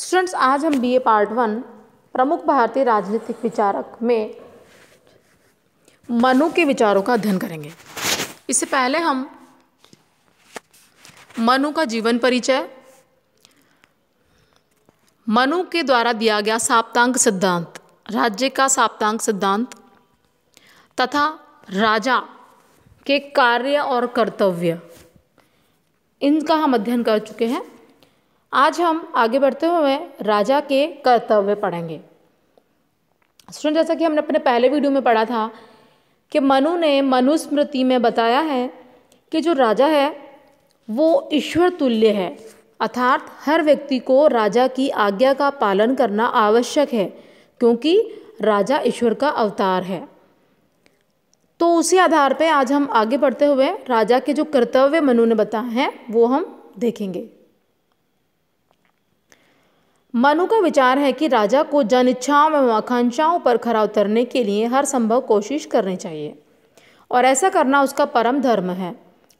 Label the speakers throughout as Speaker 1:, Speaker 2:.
Speaker 1: students आज हम BA part one प्रमुख भारतीय राजनीतिक विचारक में मनु के विचारों का अध्ययन करेंगे इससे पहले हम मनु का जीवन परिचय मनु के द्वारा दिया गया साप्तांक सिद्धांत राज्य का साप्तांक सिद्धांत तथा राजा के कार्य और कर्तव्य इनका हम अध्ययन कर चुके हैं आज हम आगे बढ़ते हुए राजा के कर्तव्य पढ़ेंगे स्टूडेंट जैसा कि हमने अपने पहले वीडियो में पढ़ा था कि मनु ने मनुस्मृति में बताया है कि जो राजा है वो ईश्वर तुल्य है अर्थात हर व्यक्ति को राजा की आज्ञा का पालन करना आवश्यक है क्योंकि राजा ईश्वर का अवतार है तो उसी आधार पर आज हम आगे बढ़ते हुए राजा के जो कर्तव्य मनु ने बताए हैं वो हम देखेंगे मनु का विचार है कि राजा को जन इच्छाओं एवं आकांक्षाओं पर खरा उतरने के लिए हर संभव कोशिश करनी चाहिए और ऐसा करना उसका परम धर्म है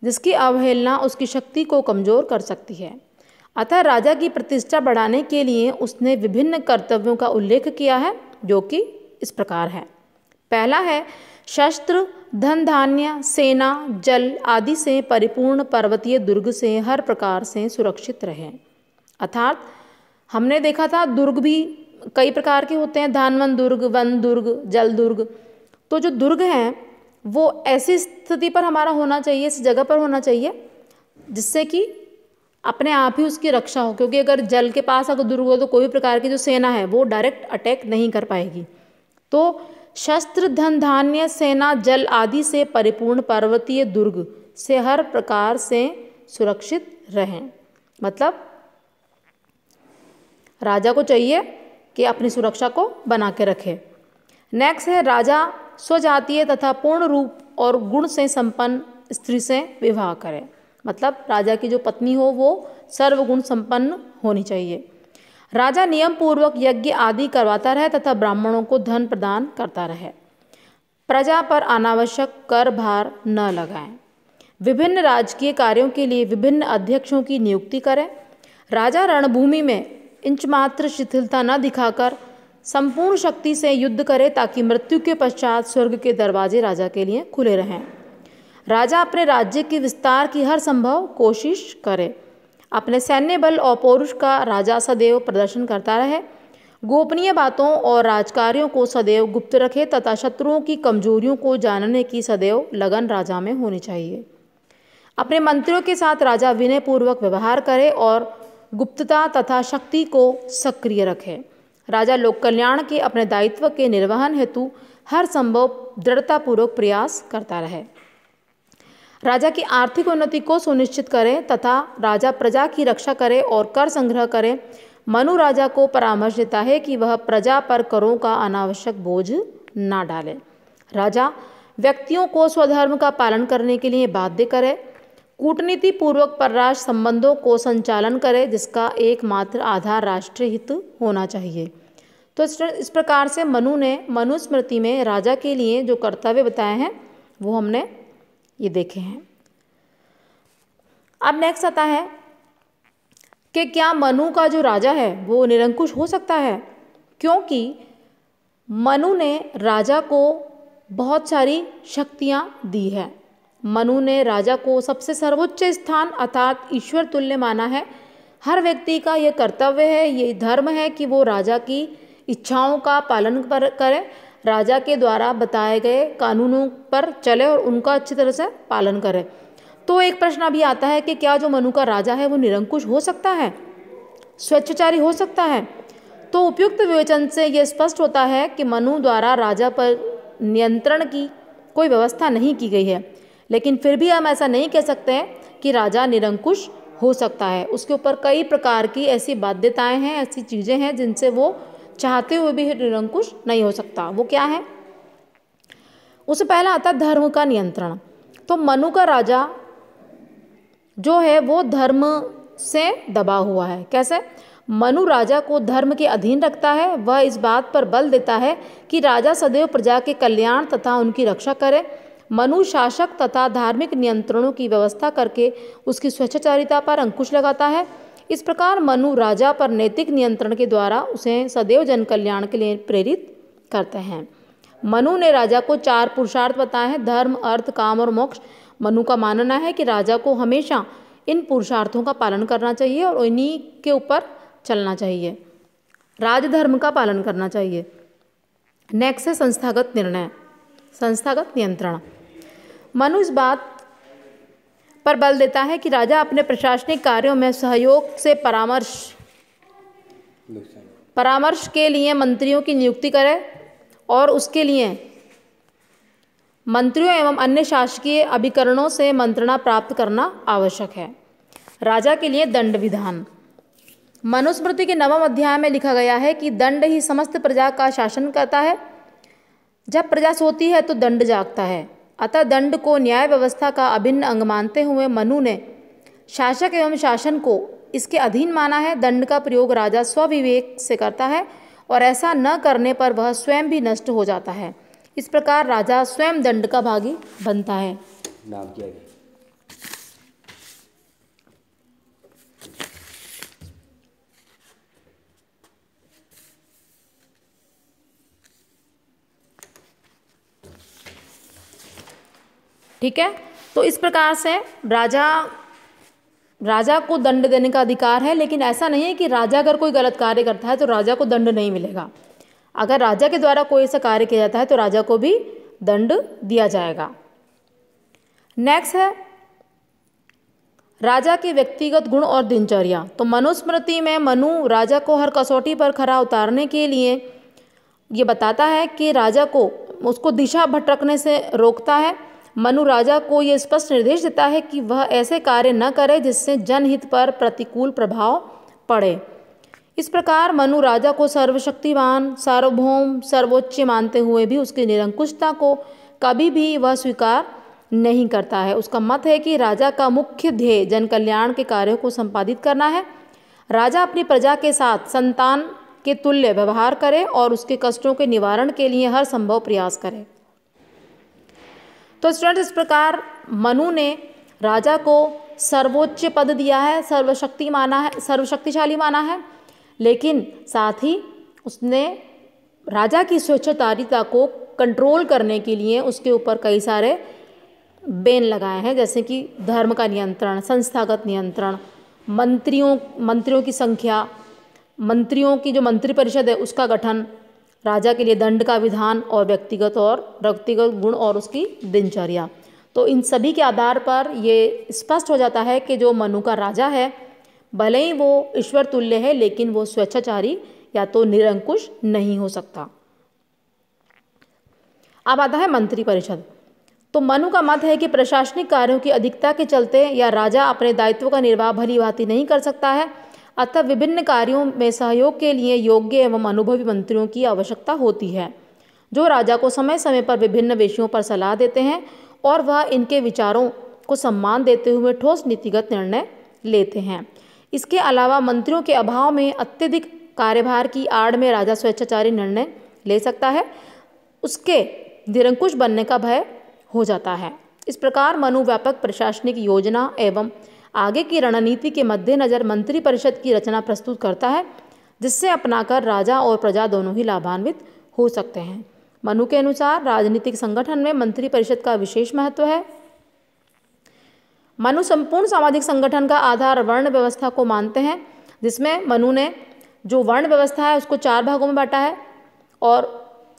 Speaker 1: जिसकी अवहेलना उसकी शक्ति को कमज़ोर कर सकती है अतः राजा की प्रतिष्ठा बढ़ाने के लिए उसने विभिन्न कर्तव्यों का उल्लेख किया है जो कि इस प्रकार है पहला है शस्त्र धन धान्य सेना जल आदि से परिपूर्ण पर्वतीय दुर्ग से हर प्रकार से सुरक्षित रहें अर्थात हमने देखा था दुर्ग भी कई प्रकार के होते हैं धानवन दुर्ग वन दुर्ग जल दुर्ग तो जो दुर्ग हैं वो ऐसी स्थिति पर हमारा होना चाहिए इस जगह पर होना चाहिए जिससे कि अपने आप ही उसकी रक्षा हो क्योंकि अगर जल के पास अगर दुर्ग हो तो कोई भी प्रकार की जो सेना है वो डायरेक्ट अटैक नहीं कर पाएगी तो शस्त्र धन धान्य सेना जल आदि से परिपूर्ण पर्वतीय दुर्ग से हर प्रकार से सुरक्षित रहें मतलब राजा को चाहिए कि अपनी सुरक्षा को बना के रखे नेक्स्ट है राजा स्वजातीय तथा पूर्ण रूप और गुण से संपन्न स्त्री से विवाह करें मतलब राजा की जो पत्नी हो वो सर्वगुण संपन्न होनी चाहिए राजा नियम पूर्वक यज्ञ आदि करवाता रहे तथा ब्राह्मणों को धन प्रदान करता रहे प्रजा पर अनावश्यक कर भार न लगाएं विभिन्न राजकीय कार्यों के लिए विभिन्न अध्यक्षों की नियुक्ति करें राजा रणभूमि में इंच मात्र शिथिलता न दिखाकर संपूर्ण शक्ति से युद्ध करे ताकि मृत्यु के पश्चात स्वर्ग के दरवाजे राजा के लिए खुले रहें राजा अपने राज्य के विस्तार की हर संभव कोशिश करे अपने सैन्य बल और पौरुष का राजा सदैव प्रदर्शन करता रहे गोपनीय बातों और राजकार्यों को सदैव गुप्त रखे तथा शत्रुओं की कमजोरियों को जानने की सदैव लगन राजा में होनी चाहिए अपने मंत्रियों के साथ राजा विनयपूर्वक व्यवहार करे और गुप्तता तथा शक्ति को सक्रिय रखें राजा लोक कल्याण के अपने दायित्व के निर्वहन हेतु हर संभव दृढ़तापूर्वक प्रयास करता रहे राजा की आर्थिक उन्नति को सुनिश्चित करें तथा राजा प्रजा की रक्षा करें और कर संग्रह करें मनु राजा को परामर्श देता है कि वह प्रजा पर करों का अनावश्यक बोझ ना डाले राजा व्यक्तियों को स्वधर्म का पालन करने के लिए बाध्य करें कूटनीति पूर्वक परराष्ट्र संबंधों को संचालन करे जिसका एकमात्र आधार राष्ट्रीय हित होना चाहिए तो इस प्रकार से मनु ने मनुस्मृति में राजा के लिए जो कर्तव्य बताए हैं वो हमने ये देखे हैं अब नेक्स्ट आता है कि क्या मनु का जो राजा है वो निरंकुश हो सकता है क्योंकि मनु ने राजा को बहुत सारी शक्तियाँ दी है मनु ने राजा को सबसे सर्वोच्च स्थान अर्थात ईश्वर तुल्य माना है हर व्यक्ति का यह कर्तव्य है ये धर्म है कि वो राजा की इच्छाओं का पालन पर करें राजा के द्वारा बताए गए कानूनों पर चले और उनका अच्छी तरह से पालन करें तो एक प्रश्न अभी आता है कि क्या जो मनु का राजा है वो निरंकुश हो सकता है स्वच्छचारी हो सकता है तो उपयुक्त विवेचन से यह स्पष्ट होता है कि मनु द्वारा राजा पर नियंत्रण की कोई व्यवस्था नहीं की गई है लेकिन फिर भी हम ऐसा नहीं कह सकते हैं कि राजा निरंकुश हो सकता है उसके ऊपर कई प्रकार की ऐसी बाध्यताएं हैं ऐसी चीज़ें हैं जिनसे वो चाहते हुए भी निरंकुश नहीं हो सकता वो क्या है उससे पहला आता धर्म का नियंत्रण तो मनु का राजा जो है वो धर्म से दबा हुआ है कैसे मनु राजा को धर्म के अधीन रखता है वह इस बात पर बल देता है कि राजा सदैव प्रजा के कल्याण तथा उनकी रक्षा करे मनुशासक तथा धार्मिक नियंत्रणों की व्यवस्था करके उसकी स्वच्छचारिता पर अंकुश लगाता है इस प्रकार मनु राजा पर नैतिक नियंत्रण के द्वारा उसे सदैव जन कल्याण के लिए प्रेरित करते हैं मनु ने राजा को चार पुरुषार्थ बताए हैं धर्म अर्थ काम और मोक्ष मनु का मानना है कि राजा को हमेशा इन पुरुषार्थों का पालन करना चाहिए और इन्हीं के ऊपर चलना चाहिए राजधर्म का पालन करना चाहिए नेक्स्ट है संस्थागत निर्णय संस्थागत नियंत्रण मनु इस बात पर बल देता है कि राजा अपने प्रशासनिक कार्यों में सहयोग से परामर्श परामर्श के लिए मंत्रियों की नियुक्ति करे और उसके लिए मंत्रियों एवं अन्य शासकीय अभिकरणों से मंत्रणा प्राप्त करना आवश्यक है राजा के लिए दंड विधान मनुस्मृति के नवम अध्याय में लिखा गया है कि दंड ही समस्त प्रजा का शासन करता है जब प्रजा सोती है तो दंड जागता है अतः दंड को न्याय व्यवस्था का अभिन्न अंग मानते हुए मनु ने शासक एवं शासन को इसके अधीन माना है दंड का प्रयोग राजा स्वविवेक से करता है और ऐसा न करने पर वह स्वयं भी नष्ट हो जाता है इस प्रकार राजा स्वयं दंड का भागी बनता है नाम क्या है ठीक है तो इस प्रकार से राजा राजा को दंड देने का अधिकार है लेकिन ऐसा नहीं है कि राजा अगर कोई गलत कार्य करता है तो राजा को दंड नहीं मिलेगा अगर राजा के द्वारा कोई ऐसा कार्य किया जाता है तो राजा को भी दंड दिया जाएगा नेक्स्ट है राजा के व्यक्तिगत गुण और दिनचर्या तो मनुस्मृति में मनु राजा को हर कसौटी पर खरा उतारने के लिए ये बताता है कि राजा को उसको दिशा भटकने से रोकता है मनु राजा को यह स्पष्ट निर्देश देता है कि वह ऐसे कार्य न करे जिससे जनहित पर प्रतिकूल प्रभाव पड़े इस प्रकार मनु राजा को सर्वशक्तिवान सार्वभौम सर्वोच्च मानते हुए भी उसकी निरंकुशता को कभी भी वह स्वीकार नहीं करता है उसका मत है कि राजा का मुख्य ध्येय जनकल्याण के कार्यों को संपादित करना है राजा अपनी प्रजा के साथ संतान के तुल्य व्यवहार करे और उसके कष्टों के निवारण के लिए हर संभव प्रयास करें तो स्टूडेंट इस प्रकार मनु ने राजा को सर्वोच्च पद दिया है सर्वशक्ति माना है सर्वशक्तिशाली माना है लेकिन साथ ही उसने राजा की स्वच्छतारिता को कंट्रोल करने के लिए उसके ऊपर कई सारे बेन लगाए हैं जैसे कि धर्म का नियंत्रण संस्थागत नियंत्रण मंत्रियों मंत्रियों की संख्या मंत्रियों की जो मंत्रिपरिषद है उसका गठन राजा के लिए दंड का विधान और व्यक्तिगत और व्यक्तिगत गुण और उसकी दिनचर्या तो इन सभी के आधार पर ये स्पष्ट हो जाता है कि जो मनु का राजा है भले ही वो ईश्वर तुल्य है लेकिन वो स्वेच्छाचारी या तो निरंकुश नहीं हो सकता अब आता है मंत्री परिषद तो मनु का मत है कि प्रशासनिक कार्यों की अधिकता के चलते या राजा अपने दायित्व का निर्वाह भली भांति नहीं कर सकता है अतः विभिन्न कार्यों में सहयोग के लिए योग्य एवं अनुभवी मंत्रियों की आवश्यकता होती है जो राजा को समय समय पर विभिन्न विषयों पर सलाह देते हैं और वह इनके विचारों को सम्मान देते हुए ठोस नीतिगत निर्णय लेते हैं इसके अलावा मंत्रियों के अभाव में अत्यधिक कार्यभार की आड़ में राजा स्वेच्छाचारी निर्णय ले सकता है उसके निरंकुश बनने का भय हो जाता है इस प्रकार व्यापक प्रशासनिक योजना एवं आगे की रणनीति के मद्देनज़र मंत्रिपरिषद की रचना प्रस्तुत करता है जिससे अपनाकर राजा और प्रजा दोनों ही लाभान्वित हो सकते हैं मनु के अनुसार राजनीतिक संगठन में मंत्रिपरिषद का विशेष महत्व है मनु संपूर्ण सामाजिक संगठन का आधार वर्ण व्यवस्था को मानते हैं जिसमें मनु ने जो वर्ण व्यवस्था है उसको चार भागों में बांटा है और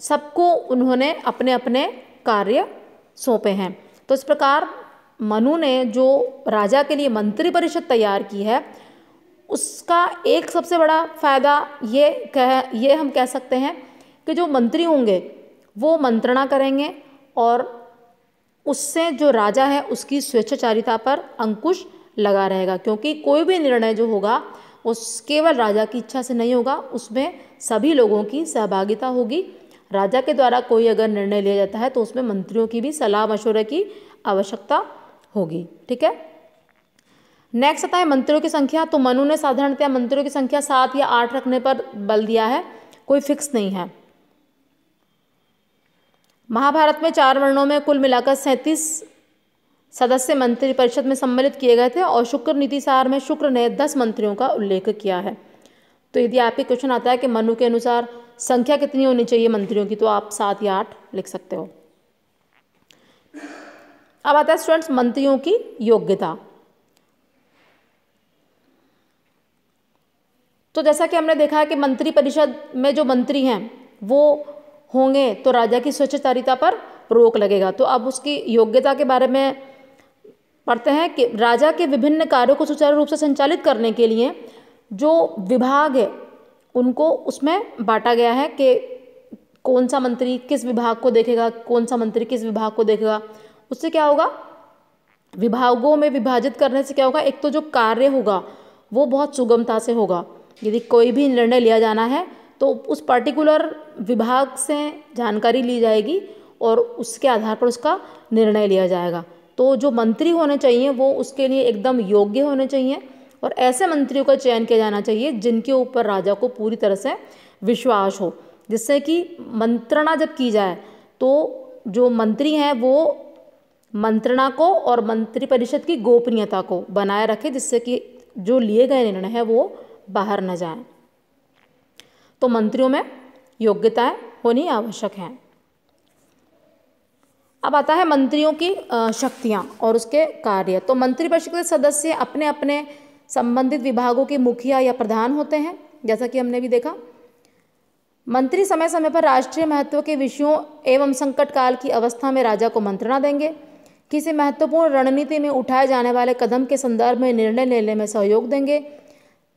Speaker 1: सबको उन्होंने अपने अपने कार्य सौंपे हैं तो इस प्रकार मनु ने जो राजा के लिए मंत्री परिषद तैयार की है उसका एक सबसे बड़ा फ़ायदा ये कह ये हम कह सकते हैं कि जो मंत्री होंगे वो मंत्रणा करेंगे और उससे जो राजा है उसकी स्वेच्छाचारिता पर अंकुश लगा रहेगा क्योंकि कोई भी निर्णय जो होगा उस केवल राजा की इच्छा से नहीं होगा उसमें सभी लोगों की सहभागिता होगी राजा के द्वारा कोई अगर निर्णय लिया जाता है तो उसमें मंत्रियों की भी सलाह मशवरे की आवश्यकता होगी ठीक है नेक्स्ट आता है मंत्रियों की संख्या तो मनु ने साधारणतया मंत्रियों की संख्या सात या आठ रखने पर बल दिया है कोई फिक्स नहीं है महाभारत में चार वर्णों में कुल मिलाकर सैंतीस सदस्य मंत्री परिषद में सम्मिलित किए गए थे और शुक्र नीति सार में शुक्र ने दस मंत्रियों का उल्लेख किया है तो यदि आपके क्वेश्चन आता है कि मनु के अनुसार संख्या कितनी होनी चाहिए मंत्रियों की तो आप सात या आठ लिख सकते हो अब आता है स्टूडेंट्स मंत्रियों की योग्यता तो जैसा कि हमने देखा है कि मंत्री परिषद में जो मंत्री हैं वो होंगे तो राजा की स्वच्छचारिता पर रोक लगेगा तो अब उसकी योग्यता के बारे में पढ़ते हैं कि राजा के विभिन्न कार्यों को सुचारू रूप से संचालित करने के लिए जो विभाग है उनको उसमें बांटा गया है कि कौन सा मंत्री किस विभाग को देखेगा कौन सा मंत्री किस विभाग को देखेगा उससे क्या होगा विभागों में विभाजित करने से क्या होगा एक तो जो कार्य होगा वो बहुत सुगमता से होगा यदि कोई भी निर्णय लिया जाना है तो उस पर्टिकुलर विभाग से जानकारी ली जाएगी और उसके आधार पर उसका निर्णय लिया जाएगा तो जो मंत्री होने चाहिए वो उसके लिए एकदम योग्य होने चाहिए और ऐसे मंत्रियों का चयन किया जाना चाहिए जिनके ऊपर राजा को पूरी तरह से विश्वास हो जिससे कि मंत्रणा जब की जाए तो जो मंत्री हैं वो मंत्रणा को और मंत्रिपरिषद की गोपनीयता को बनाए रखे जिससे कि जो लिए गए निर्णय हैं वो बाहर न जाए तो मंत्रियों में योग्यताएं होनी आवश्यक हैं अब आता है मंत्रियों की शक्तियां और उसके कार्य तो मंत्रिपरिषद के सदस्य अपने अपने संबंधित विभागों के मुखिया या प्रधान होते हैं जैसा कि हमने भी देखा मंत्री समय समय पर राष्ट्रीय महत्व के विषयों एवं संकट काल की अवस्था में राजा को मंत्रणा देंगे किसी महत्वपूर्ण रणनीति में उठाए जाने वाले कदम के संदर्भ में निर्णय लेने में सहयोग देंगे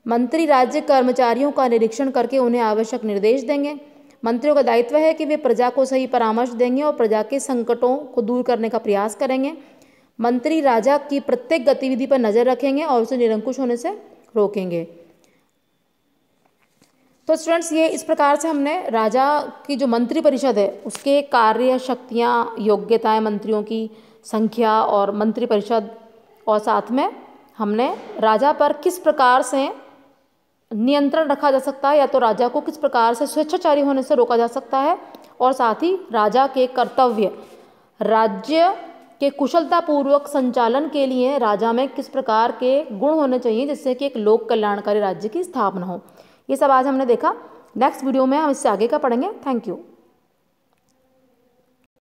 Speaker 1: मंत्री राज्य कर्मचारियों का निरीक्षण करके उन्हें आवश्यक निर्देश देंगे मंत्रियों का दायित्व है कि वे प्रजा को सही परामर्श देंगे और प्रजा के संकटों को दूर करने का प्रयास करेंगे मंत्री राजा की प्रत्येक गतिविधि पर नजर रखेंगे और उसे निरंकुश होने से रोकेंगे तो स्टूडेंट्स ये इस प्रकार से हमने राजा की जो मंत्रिपरिषद है उसके कार्य शक्तियाँ योग्यताएं मंत्रियों की संख्या और मंत्रिपरिषद और साथ में हमने राजा पर किस प्रकार से नियंत्रण रखा जा सकता है या तो राजा को किस प्रकार से स्वेच्छाचारी होने से रोका जा सकता है और साथ ही राजा के कर्तव्य राज्य के कुशलतापूर्वक संचालन के लिए राजा में किस प्रकार के गुण होने चाहिए जिससे कि एक लोक कल्याणकारी राज्य की स्थापना हो ये सब आज हमने देखा नेक्स्ट वीडियो में हम इससे आगे का पढ़ेंगे थैंक यू